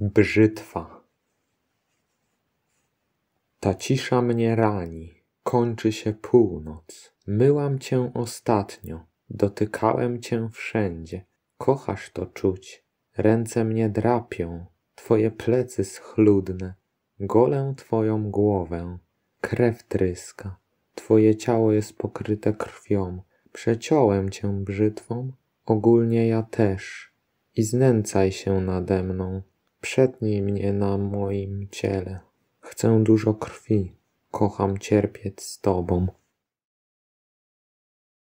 Brzytwa. Ta cisza mnie rani, kończy się północ. Myłam cię ostatnio, dotykałem cię wszędzie. Kochasz to czuć, ręce mnie drapią, twoje plecy schludne. Golę twoją głowę, krew tryska. Twoje ciało jest pokryte krwią. Przeciąłem cię brzytwą, ogólnie ja też. I znęcaj się nade mną. Przetnij mnie na moim ciele. Chcę dużo krwi. Kocham cierpieć z tobą.